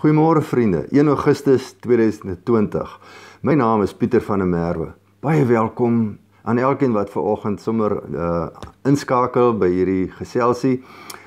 Goeiemôre vriende. 1 Augustus 2020. My naam is Pieter van der Merwe. Baie welkom aan elkeen wat ver oggend sommer uh inskakel by hierdie geselsie.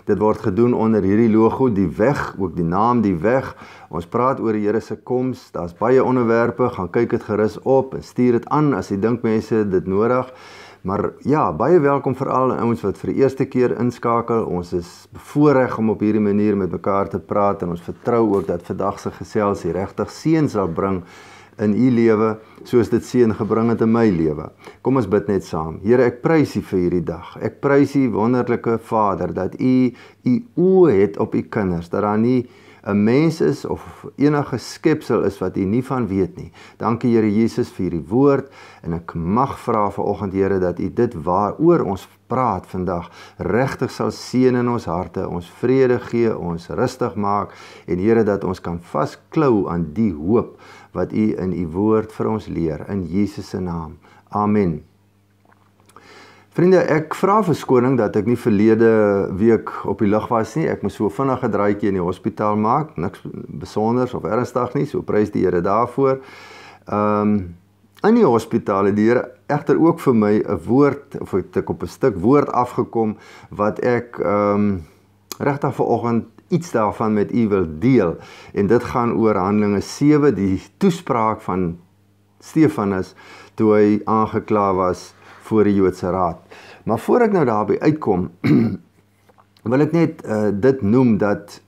Dit word gedoen onder hierdie logo, die weg, ook die naam die weg. Ons praat oor die Here se koms. Daar's baie onderwerpe. Gaan kyk dit gerus op en stuur dit aan as jy dink mense dit nodig het. Maar ja, baie welkom vir al die ouens wat vir die eerste keer inskakel. Ons is bevoorreg om op hierdie manier met mekaar te praat en ons vertrou ook dat vandag se geselsie regtig seën sal bring in u lewe soos dit seën gebring het in my lewe. Kom ons bid net saam. Here, ek prys U vir hierdie dag. Ek prys U wonderlike Vader dat U U oë het op U kinders, dat daar nie 'n mens is of enige skepsel is wat U nie van weet nie. Dankie Here Jesus vir U woord en ek mag vra vanoggend Here dat U dit waaroor ons praat vandag regtig sal seën in ons harte, ons vrede gee, ons rustig maak en Here dat ons kan vasklou aan die hoop wat U in U woord vir ons leer in Jesus se naam. Amen. Vriende, ek vra verskoning dat ek nie verlede week op die lug was nie. Ek moes so vinnig 'n draaitjie in die hospitaal maak, niks besonders of ernstig nie. So prys die Here daarvoor. Ehm um, in die hospitaal het die Here egter ook vir my 'n woord of ek op 'n stuk woord afgekom wat ek ehm um, regtig vanoggend iets daarvan met u wil deel. En dit gaan oor Handelinge 7, die toespraak van Stefanus toe hy aangekla was voor die Joodse raad. Maar voor ek nou daarby uitkom, wil ek net uh, dit noem dat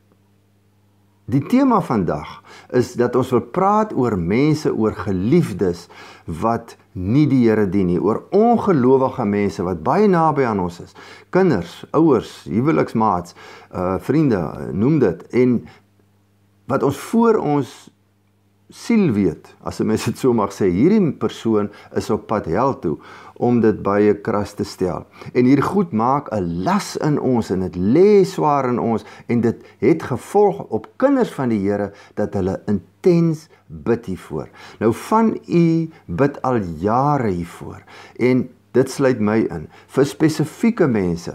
die tema vandag is dat ons wil praat oor mense oor geliefdes wat nie die Here dien nie, oor ongelowige mense wat baie naby aan ons is. Kinders, ouers, huweliksmaats, uh vriende, noem dit en wat ons voor ons siel weet, as 'n mens dit so mag sê, hierdie persoon is op pad hel toe om dit by 'n kras te stel. En hier goed maak 'n las in ons en dit lê swaar in ons en dit het gevolg op kinders van die Here dat hulle intens bid hiervoor. Nou van u bid al jare hiervoor en Dit sluit my in vir spesifieke mense.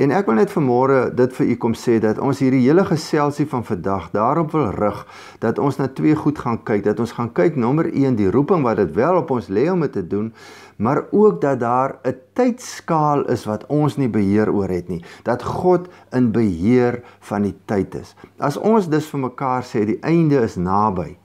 En ek wil net vanmôre dit vir u kom sê dat ons hierdie hele geselsie van vandag daarop wil rig dat ons na twee goed gaan kyk, dat ons gaan kyk nommer 1 die roeping wat dit wel op ons lê om dit te doen, maar ook dat daar 'n tydskaal is wat ons nie beheer oor het nie, dat God in beheer van die tyd is. As ons dus vir mekaar sê die einde is naby,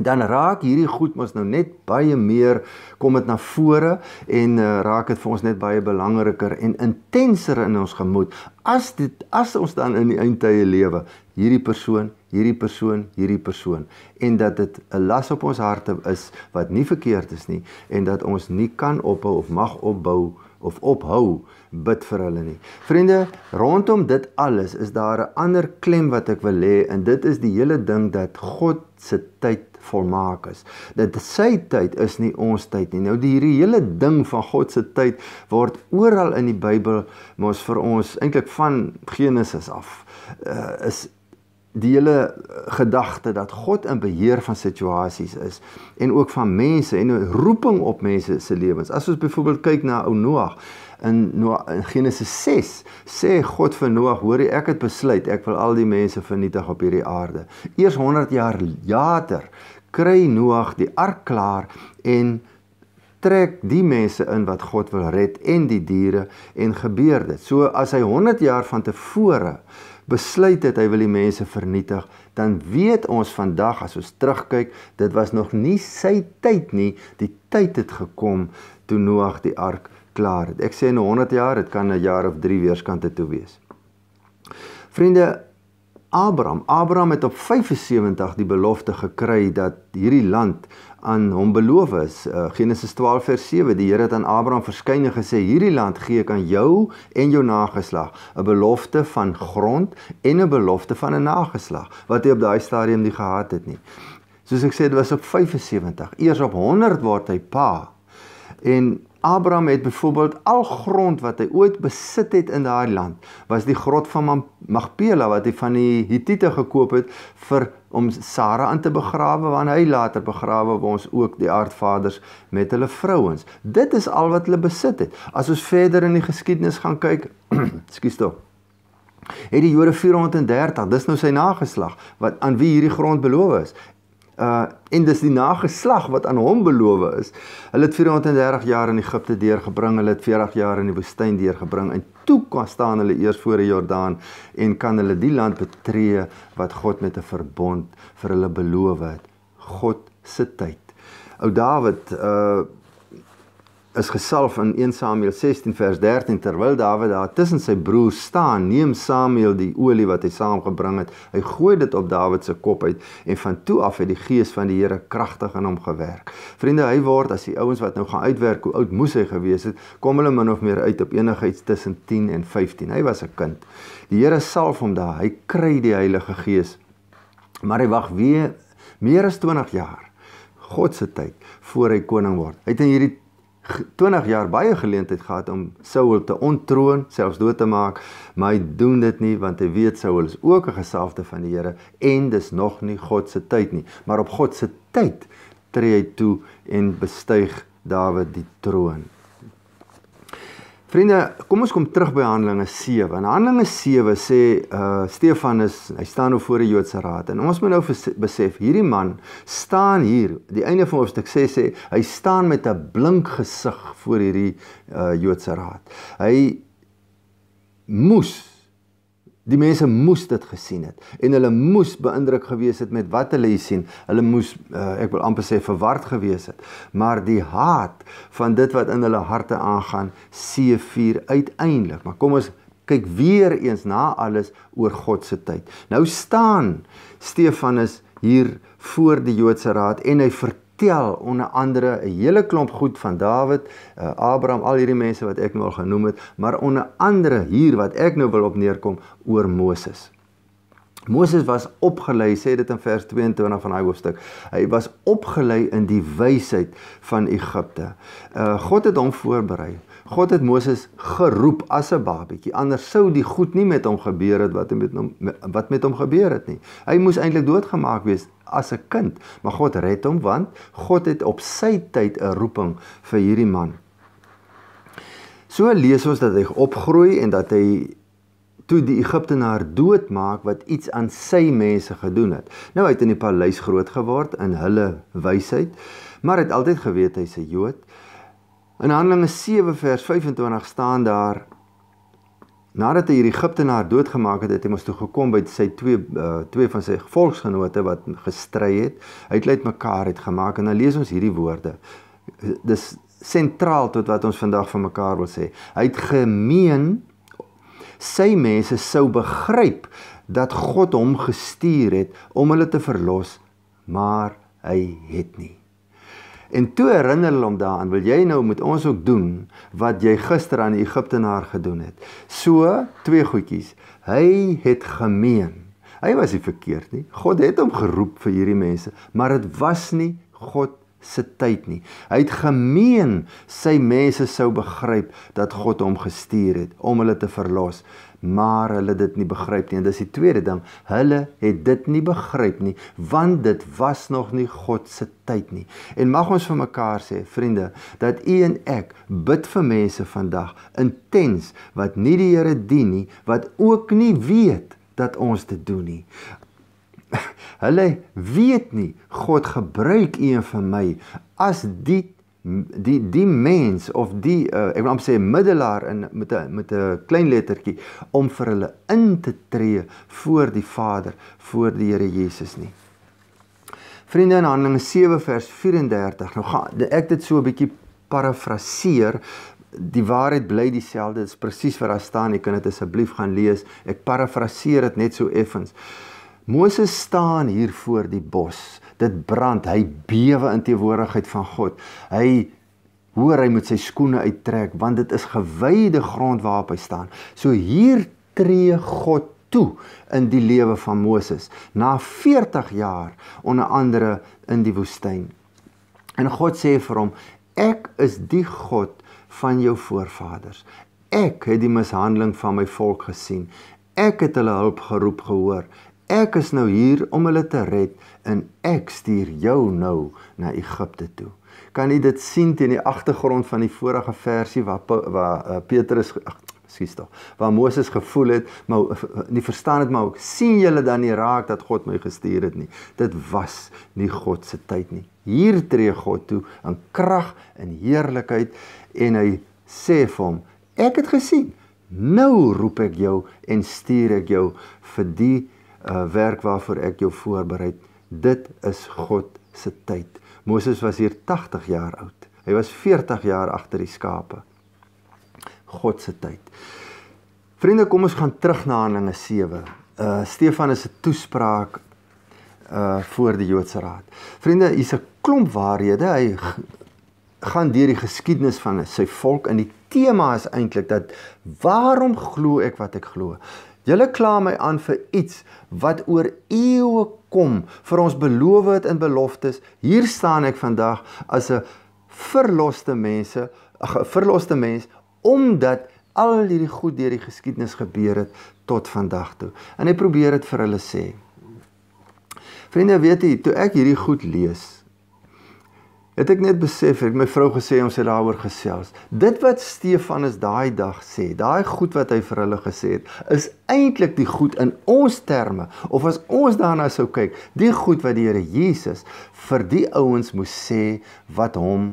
dan raak hierdie goed mos nou net baie meer kom dit na vore en uh, raak dit vir ons net baie belangriker en intenser in ons gemoed as dit as ons dan in die eindtye lewe hierdie persoon hierdie persoon hierdie persoon en dat dit 'n las op ons harte is wat nie verkeerd is nie en dat ons nie kan ophou of mag opbou uh, of ophou bid vir hulle nie. Vriende, rondom dit alles is daar 'n ander klem wat ek wil lê en dit is die hele ding dat God se tyd volmaak is. Dat sy tyd is nie ons tyd nie. Nou die hele ding van God se tyd word oral in die Bybel mos vir ons eintlik van Genesis af uh, is die hele eh, gedagte dat God in beheer van situasies is en ook van mense en 'n roeping op mense se lewens. As ons byvoorbeeld kyk na ou Noag in Noah, in Genesis 6 sê God vir Noag: "Hoor, ek het besluit ek wil al die mense vernietig op hierdie aarde." Eers 100 jaar later kry Noag die ark klaar en trek die mense in wat God wil red en die diere en gebeur dit. So as hy 100 jaar van tevore besluit het hy wil die mense vernietig, dan weet ons vandag as ons terugkyk, dit was nog nie sy tyd nie. Die tyd het gekom toe Noag die ark klaar het. Ek sê nou 100 jaar, dit kan 'n jaar of 3 weerskante toe wees. Vriende, Abraham. Abraham het op 75 die belofte gekry dat hierdie land aan hom beloof is. Eh, Genesis 12 vers 7. Die Here het aan Abraham verskyn en gesê: "Hierdie land gee ek aan jou en jou nageslag, 'n belofte van grond en 'n belofte van 'n nageslag wat hy op daai stadium nie gehad het nie." Soos ek sê, dit was op 75. Eers op 100 word hy pa. En Abraham het byvoorbeeld al grond wat hy ooit besit het in daai land, was die grot van Magpela wat hy van die Hittite gekoop het vir om Sara aan te begrawe waar hy later begrawe word ons ook die aardvaders met hulle vrouens. Dit is al wat hulle besit het. As ons verder in die geskiedenis gaan kyk, ekskuus tog. Het die Jode 430, dis nou sy nageslag wat aan wie hierdie grond beloof is Uh en dis die nageslag wat aan hom beloof is. Hulle het 430 jaar in Egipte deurgebring, hulle het 40 jaar in die woestyn deurgebring en toe kan staan hulle eers voor die Jordaan en kan hulle die land betree wat God met 'n verbond vir hulle beloof het. God se tyd. Ou Dawid uh is gesalf in 1 Samuel 16 vers 13 terwyl Dawid daar tussen sy broers staan, neem Samuel die olie wat hy saamgebring het, hy gooi dit op Dawid se kop uit en van toe af het die gees van die Here kragtig in hom gewerk. Vriende, hy word as die ouens wat nou gaan uitwerk hoe oud moes hy gewees het, kom hulle min of meer uit op enigheids tussen 10 en 15. Hy was 'n kind. Die Here salf hom daar. Hy kry die Heilige Gees. Maar hy wag weer meer as 20 jaar. God se tyd voor hy koning word. Hy het in hierdie 20 jaar baie geleentheid gehad om Saul te ontroon, selfs dood te maak, maar hy doen dit nie want hy weet Saul is ook 'n gesalfde van die Here en dis nog nie God se tyd nie. Maar op God se tyd tree hy toe en bestyg Dawid die troon. Vriende, kom ons kom terug by Handelinge 7. In nou, Handelinge 7 sê uh Stefanus, hy staan nou voor die Joodse raad en ons moet nou besef, hierdie man staan hier, die einde van hoofstuk 6 sê hy staan met 'n blink gesig voor hierdie uh Joodse raad. Hy moes Die mense moes dit gesien het en hulle moes beïndruk gewees het met wat hulle sien. Hulle moes uh, ek wil amper sê verward gewees het. Maar die haat van dit wat in hulle harte aangaan, see vir uiteindelik. Maar kom ons kyk weer eens na alles oor God se tyd. Nou staan Stefanus hier voor die Joodse raad en hy vertel tel onder andere 'n hele klomp goed van Dawid, uh, eh, Abraham, al hierdie mense wat ek nou al genoem het, maar onder andere hier wat ek nou wil op neerkom oor Moses. Moses was opgelei, sê dit in vers 22 van daai hoofstuk. Hy was opgelei in die wysheid van Egipte. Uh God het hom voorberei. God het Moses geroep as 'n babetjie. Anders sou die goed nie met hom gebeur het wat met hom wat met hom gebeur het nie. Hy moes eintlik doodgemaak wees as 'n kind, maar God red hom want God het op sy tyd 'n roeping vir hierdie man. So lees ons dat hy opgroei en dat hy toe die Egiptenaar doodmaak wat iets aan sy mense gedoen het. Nou hy het in die paleis groot geword in hulle wysheid, maar hy het altyd geweet hy's 'n Jood. In Handelinge 7 vers 25 staan daar Nadat hy die Egiptenaar doodgemaak het, het hy mos toe gekom by sy twee uh, twee van sy volksgenote wat gestry het. Hy het uit mekaar het gemaak en dan lees ons hierdie woorde. Dis sentraal tot wat ons vandag van mekaar wil sê. Hy het gemeen sy mense sou begryp dat God hom gestuur het om hulle te verlos, maar hy het nie. En toe herinner hulle hom daaraan, wil jy nou met ons ook doen wat jy gister aan die Egiptenaar gedoen het. So, twee goedjies. Hy het gemeen. Hy was nie verkeerd nie. God het hom geroep vir hierdie mense, maar dit was nie God nie se tyd nie. Hy het gemeen sy mense sou begryp dat God hom gestuur het om hulle te verlos, maar hulle dit nie begryp nie. En dis die tweede ding, hulle het dit nie begryp nie, want dit was nog nie God se tyd nie. En mag ons vir mekaar sê, vriende, dat u en ek bid vir mense vandag intens wat nie die Here dien nie, wat ook nie weet dat ons dit doen nie hulle weet nie God gebruik u en vir my as die die die mens of die uh, ek wil amper sê middelaar in met 'n met 'n klein lettertjie om vir hulle in te tree voor die Vader, voor die Here Jesus nie. Vriende in Handelinge 7 vers 34. Nou gaan ek dit so 'n bietjie parafraseer. Die waarheid bly dieselfde. Dit is presies wat daar staan. Jy kan dit asseblief gaan lees. Ek parafraseer dit net so effens. Uh Moses staan hier voor die bos. Dit brand. Hy bewe in teenwoordigheid van God. Hy hoor hy moet sy skoene uittrek want dit is gewyde grond waarop hy staan. So hier tree God toe in die lewe van Moses na 40 jaar onder andere in die woestyn. En God sê vir hom: "Ek is die God van jou voorvaders. Ek het die mishandeling van my volk gesien. Ek het hulle hulp geroep gehoor." Ek is nou hier om hulle te red en ek stuur jou nou na Egipte toe. Kan jy dit sien teen die agtergrond van die vorige versie waar waar eh, Petrus skuis tog, waar Moses gevoel het, maar eh, nie verstaan dit maar ook. sien julle dan nie raak dat God my gestuur het nie. Dit was nie God se tyd nie. Hier tree God toe in krag en heerlikheid en hy sê vir hom: "Ek het gesien. Nou roep ek jou en stuur ek jou vir die uh, werk waarvoor ek jou voorberei. Dit is God se tyd. Moses was hier 80 jaar oud. Hy was 40 jaar agter die skape. God se tyd. Vriende, kom ons gaan terug na Handelinge 7. Uh eh, Stefan is 'n toespraak uh voor die Joodse Raad. Vriende, hier's 'n klomp waarhede. Hy gaan deur die geskiedenis van sy volk en die tema is eintlik dat waarom glo ek wat ek glo? Julle kla my aan vir iets wat oor eeue kom, vir ons belofte en beloftes. Hier staan ek vandag as 'n verloste mense, 'n verloste mens omdat al hierdie goed deur die geskiedenis gebeur het tot vandag toe. En hy probeer dit vir hulle sê. Vriende, weet jy, toe ek hierdie goed lees, het ek net besef ek my vrou gesê ons het daaroor gesels. Dit wat Stefan is daai dag sê, daai goed wat hy vir hulle gesê het, is eintlik die goed in ons terme of as ons daarna sou kyk, die goed wat die Here Jesus vir die ouens moes sê wat hom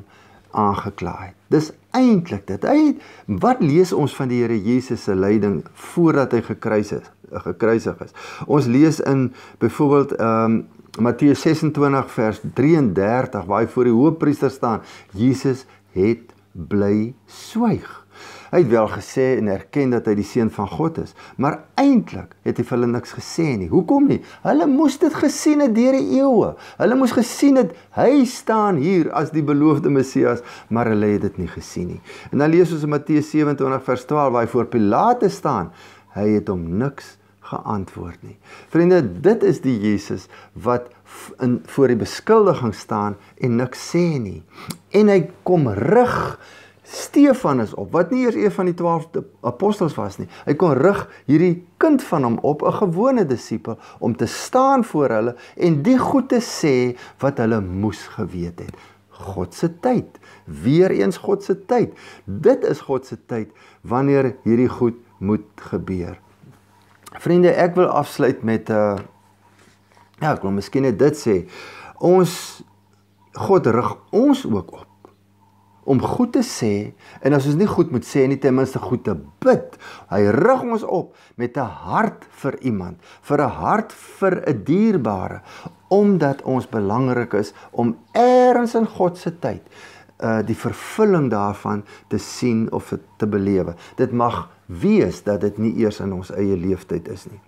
aangekla het. Dis eintlik dit. Hy wat lees ons van die Here Jesus se lyding voordat hy gekruis is, gekruisig is. Ons lees in byvoorbeeld ehm um, Matteus 26 vers 33 waar hy voor die hoofpriester staan, Jesus het bly swyg. Hy het wel gesê en erken dat hy die seun van God is, maar eintlik het hy vir hulle niks gesê nie. Hoekom nie? Hulle moes dit gesien het deur die eeue. Hulle moes gesien het hy staan hier as die beloofde Messias, maar hulle het dit nie gesien nie. En dan lees ons in Matteus 27 vers 12 waar hy voor Pilate staan, hy het hom niks gesê geantwoord nie. Vriende, dit is die Jesus wat in voor die beskuldiging staan en niks sê nie. En hy kom rig Stefanus op wat nie eers een van die 12 apostels was nie. Hy kon rig hierdie kind van hom op 'n gewone disipel om te staan voor hulle en die goed te sê wat hulle moes geweet het. God se tyd, weer eens God se tyd. Dit is God se tyd wanneer hierdie goed moet gebeur. Vriende, ek wil afsluit met 'n uh, eh, ja, ek wil miskien net dit sê. Ons God rig ons ook op om goed te sê en as ons nie goed moet sê nie ten minste goed te bid. Hy rig ons op met 'n hart vir iemand, vir 'n hart vir 'n dierbare omdat ons belangrik is om eers in God se tyd uh die vervulling daarvan te sien of te belewe. Dit mag wees dat dit nie eers in ons eie leeftyd is nie.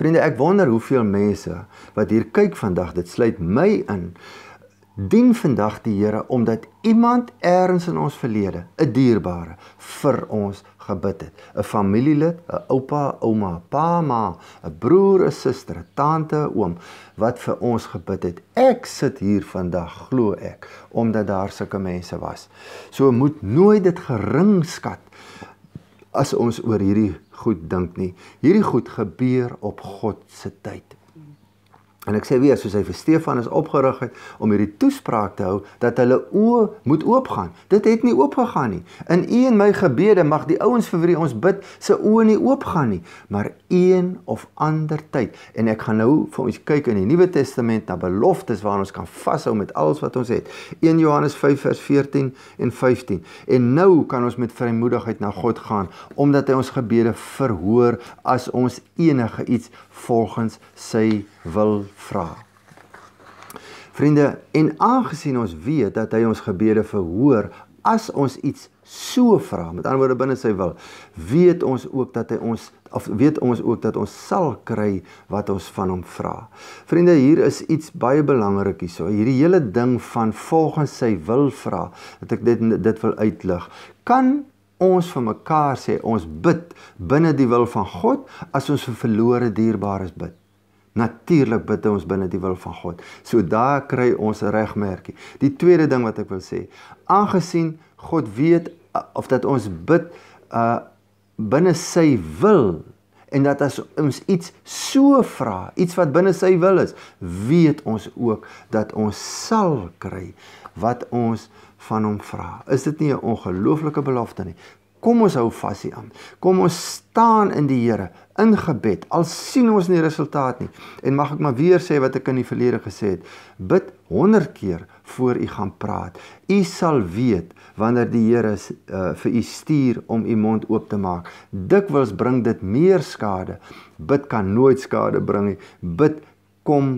Vriende, ek wonder hoeveel mense wat hier kyk vandag, dit sluit my in, uh Dien vandag die Here omdat iemand eers in ons verlede, 'n dierbare, vir ons gebid het. 'n Familielid, 'n oupa, ouma, pa, ma, 'n broer, 'n suster, 'n tante, oom wat vir ons gebid het. Ek sit hier vandag, glo ek, omdat daar sulke mense was. So moet nooit dit gering skat as ons oor hierdie goed dink nie. Hierdie goed gebeur op God se tyd. En ek sê weer soos hy vir Stefanus opgerig het om hierdie toespraak te hou dat hulle oë moet oopgaan. Dit het nie oopgegaan nie. In u en my gebede mag die ouens vir wie ons bid se oë nie oopgaan nie, maar een of ander tyd. En ek gaan nou vir ons kyk in die Nuwe Testament na beloftes waaraan ons kan vashou met alles wat ons het. 1 Johannes 5:14 en 15. En nou kan ons met vrymoedigheid na God gaan omdat hy ons gebede verhoor as ons enige iets volgens sy wil vra. Vriende, en aangesien ons weet dat hy ons gebede verhoor as ons iets so vra, met ander woorde binne sy wil, weet ons ook dat hy ons of weet ons ook dat ons sal kry wat ons van hom vra. Vriende, hier is iets baie belangrik hierso. Hierdie hele ding van volgens sy wil vra, dat ek dit dit wil uitlig. Kan ons vir mekaar sê ons bid binne die wil van God as ons vir verlore dierbares bid. Natuurlik bid ons binne die wil van God. So daar kry ons 'n regmerkie. Die tweede ding wat ek wil sê, aangesien God weet of dat ons bid uh binne sy wil en dat as ons iets so vra, iets wat binne sy wil is, weet ons ook dat ons sal kry wat ons van hom vra. Is dit nie 'n ongelooflike belofte nie? Kom ons hou vas hier aan. Kom ons staan in die Here in gebed. Al sien ons nie resultaat nie. En mag ek maar weer sê wat ek in die verlede gesê het. Bid 100 keer voor u gaan praat. U sal weet wanneer die Here uh, vir u stuur om u mond oop te maak. Dikwels bring dit meer skade. Bid kan nooit skade bring nie. Bid kom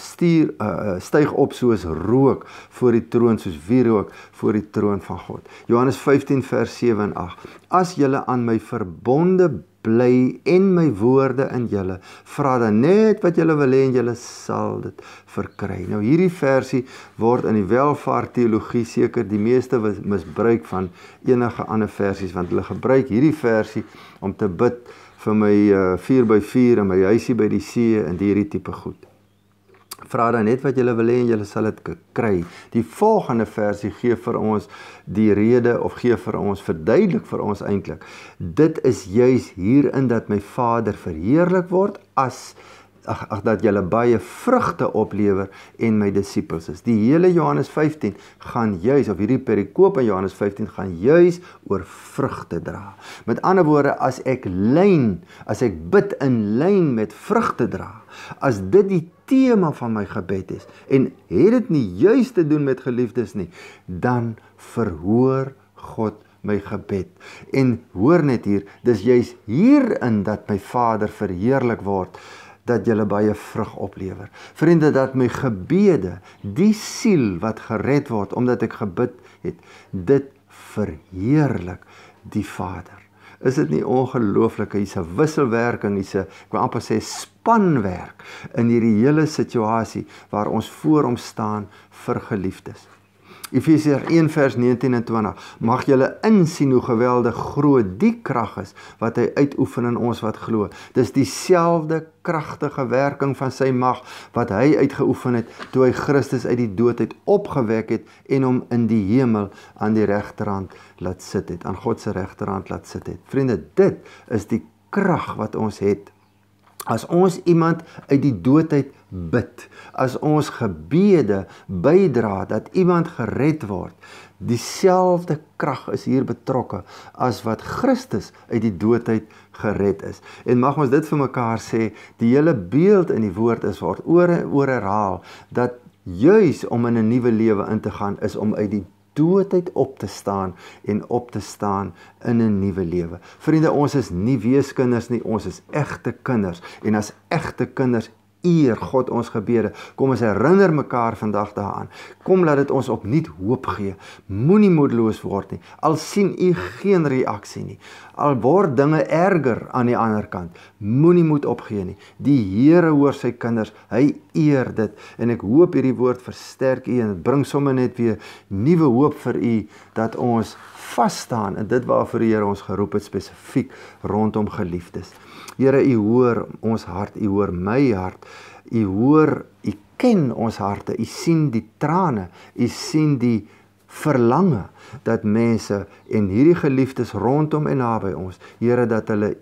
stuur eh, eh, styg op soos rook voor die troon soos wierook voor die troon van God. Johannes 15 vers 7 en 8. As julle aan my verbonde bly en my woorde in julle, vra dan net wat julle wil hê en julle sal dit verkry. Nou hierdie versie word in die welvaart teologie seker die meeste misbruik van enige ander versies want hulle gebruik hierdie versie om te bid vir my uh eh, 4x4 en my huisie by die see en hierdie tipe goed. Vra dan net wat jy wil hê en jy sal dit kry. Die volgende versie gee vir ons die rede of gee vir ons verduidelik vir ons eintlik. Dit is juis hierin dat my Vader verheerlik word as ag ag dat julle baie vrugte oplewer en my disippels is. Die hele Johannes 15 gaan juis of hierdie perikoop in Johannes 15 gaan juis oor vrugte dra. Met ander woorde, as ek lyn, as ek bid in lyn met vrugte dra, as dit die tema van my gebed is en het dit nie juis te doen met geliefdes nie, dan verhoor God my gebed. En hoor net hier, dis juis hierin dat my Vader verheerlik word dat julle baie vrug oplewer. Vriende, dat my gebede, die siel wat gered word omdat ek gebid het, dit verheerlik die Vader. Is dit nie ongelooflik hoe hierdie wisselwerking, hierdie ek wil amper sê spanwerk in hierdie hele situasie waar ons voor hom staan vir geliefdes? Efesiërs 1 vers 19 en 20. Mag julle insien hoe geweldig groot die krag is wat hy uitoefen in ons wat glo. Dis dieselfde kragtige werking van sy mag wat hy uitgeoefen het toe hy Christus uit die dood uit opgewek het en hom in die hemel aan die regterhand laat sit het, aan God se regterhand laat sit het. Vriende, dit is die krag wat ons het As ons iemand uit die doodheid bid, as ons gebede bydra dat iemand gered word, dieselfde krag is hier betrokke as wat Christus uit die doodheid gered is. En mag ons dit vir mekaar sê, die hele beeld in die woord is word oor oor herhaal dat juis om in 'n nuwe lewe in te gaan is om uit die doodheid op te staan en op te staan in 'n nuwe lewe. Vriende, ons is nie weeskinders nie, ons is egte kinders en as egte kinders eer God ons gebede. Kom ons herinner mekaar vandag daaraan. Kom laat dit ons opnuut hoop gee. Moenie moedeloos word nie. Al sien u geen reaksie nie. Al word dinge erger aan die ander kant. Moenie moed opgee nie. Die Here hoor sy kinders. Hy eer dit en ek hoop hierdie woord versterk u en dit bring sommer net weer nuwe hoop vir u dat ons vas staan in dit waarvoor die Here ons geroep het spesifiek rondom geliefdes. Here u hoor ons hart, u hoor my hart. U hoor, u ken ons harte. U sien die trane, u sien die verlange dat mense en hierdie geliefdes rondom en naby ons, Here dat hulle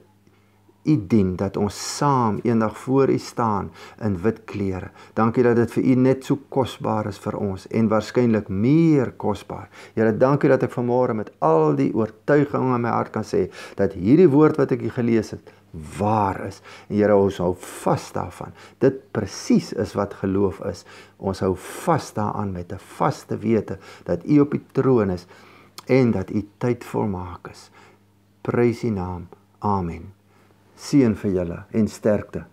U dien dat ons saam eendag voor U staan in wit klere. Dankie dat dit vir U net so kosbaar is vir ons en waarskynlik meer kosbaar. Here, dankie dat ek vanmôre met al die oortuiging in my hart kan sê dat hierdie woord wat ek hier gelees het waar is. En Here, ons hou vas daaraan. Dit presies is wat geloof is. Ons hou vas daaraan met 'n vaste wete dat U op die troon is en dat U tyd volmaak is. Prys U naam. Amen seën vir julle en sterkte.